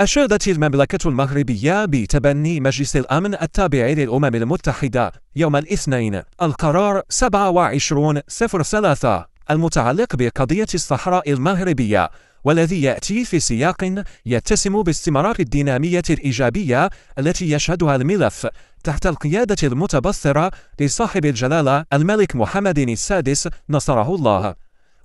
أشادت المملكة المغربية بتبني مجلس الأمن التابع للأمم المتحدة يوم الاثنين القرار 2703 المتعلق بقضية الصحراء المغربية والذي يأتي في سياق يتسم باستمرار الدينامية الإيجابية التي يشهدها الملف تحت القيادة المتبصرة لصاحب الجلالة الملك محمد السادس نصره الله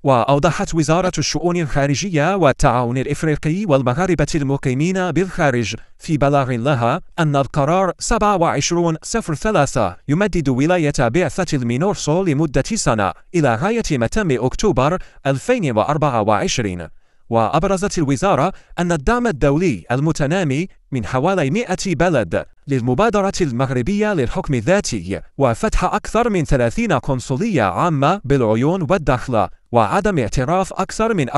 وأوضحت وزارة الشؤون الخارجية والتعاون الإفريقي والمغاربة المقيمين بالخارج في بلاغ لها أن القرار 2703 يمدد ولاية بعثة المينورسو لمدة سنة إلى غاية متم أكتوبر 2024 وأبرزت الوزارة أن الدعم الدولي المتنامي من حوالي 100 بلد للمبادرة المغربية للحكم الذاتي وفتح أكثر من 30 قنصلية عامة بالعيون والدخل وعدم اعتراف أكثر من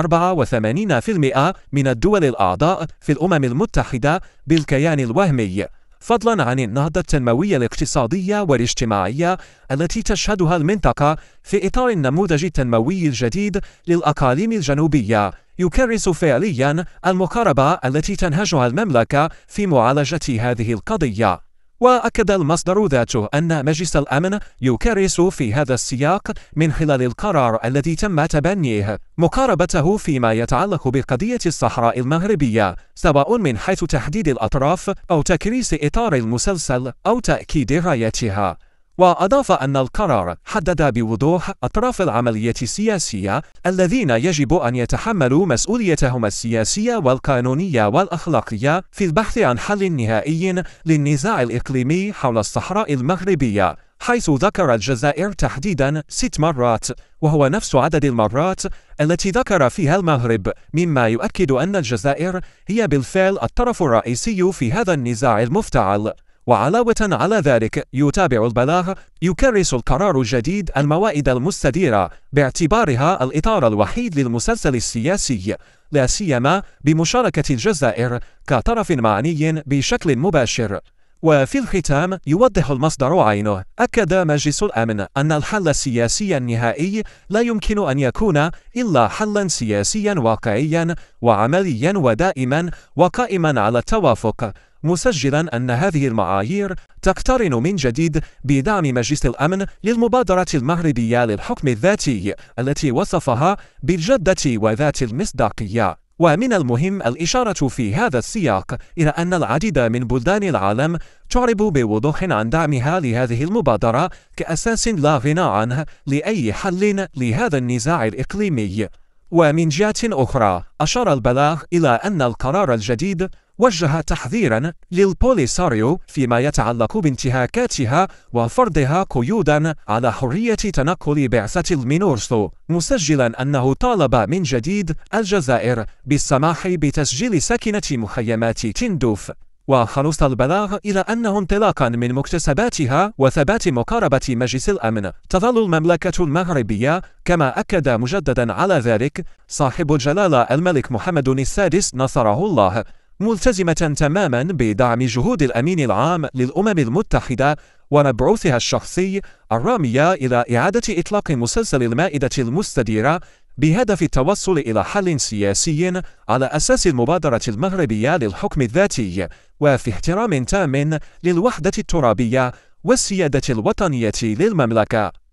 84% من الدول الأعضاء في الأمم المتحدة بالكيان الوهمي فضلا عن النهضة التنموية الاقتصادية والاجتماعية التي تشهدها المنطقة في إطار النموذج التنموي الجديد للأقاليم الجنوبية يكرس فعليا المقاربة التي تنهجها المملكة في معالجة هذه القضية وأكد المصدر ذاته أن مجلس الأمن يكرس في هذا السياق من خلال القرار الذي تم تبنيه مقاربته فيما يتعلق بقضية الصحراء المغربية سواء من حيث تحديد الأطراف أو تكريس إطار المسلسل أو تأكيد رايتها وأضاف أن القرار حدد بوضوح أطراف العملية السياسية الذين يجب أن يتحملوا مسؤوليتهم السياسية والقانونية والأخلاقية في البحث عن حل نهائي للنزاع الإقليمي حول الصحراء المغربية حيث ذكر الجزائر تحديدا ست مرات وهو نفس عدد المرات التي ذكر فيها المغرب مما يؤكد أن الجزائر هي بالفعل الطرف الرئيسي في هذا النزاع المفتعل وعلاوة على ذلك يتابع البلاغ يكرس القرار الجديد الموائد المستديرة باعتبارها الإطار الوحيد للمسلسل السياسي لا سيما بمشاركة الجزائر كطرف معني بشكل مباشر وفي الختام يوضح المصدر عينه أكد مجلس الأمن أن الحل السياسي النهائي لا يمكن أن يكون إلا حلا سياسيا واقعيا وعمليا ودائما وقائما على التوافق مسجلا أن هذه المعايير تقترن من جديد بدعم مجلس الأمن للمبادرة المغربية للحكم الذاتي التي وصفها بالجدة وذات المصداقية ومن المهم الإشارة في هذا السياق إلى أن العديد من بلدان العالم تعرب بوضوح عن دعمها لهذه المبادرة كأساس لا غنى عنه لأي حل لهذا النزاع الإقليمي. ومن جهة أخرى أشار البلاغ إلى أن القرار الجديد وجه تحذيرا للبوليساريو فيما يتعلق بانتهاكاتها وفرضها قيودا على حرية تنقل بعثة المينورسو مسجلا أنه طالب من جديد الجزائر بالسماح بتسجيل سكنة مخيمات تندوف وخلص البلاغ إلى أنه انطلاقا من مكتسباتها وثبات مقاربة مجلس الأمن تظل المملكة المغربية كما أكد مجددا على ذلك صاحب الجلالة الملك محمد السادس نصره الله ملتزمة تماما بدعم جهود الأمين العام للأمم المتحدة ومبعوثها الشخصي الرامية إلى إعادة إطلاق مسلسل المائدة المستديرة بهدف التوصل إلى حل سياسي على أساس المبادرة المغربية للحكم الذاتي وفي احترام تام للوحدة الترابية والسيادة الوطنية للمملكة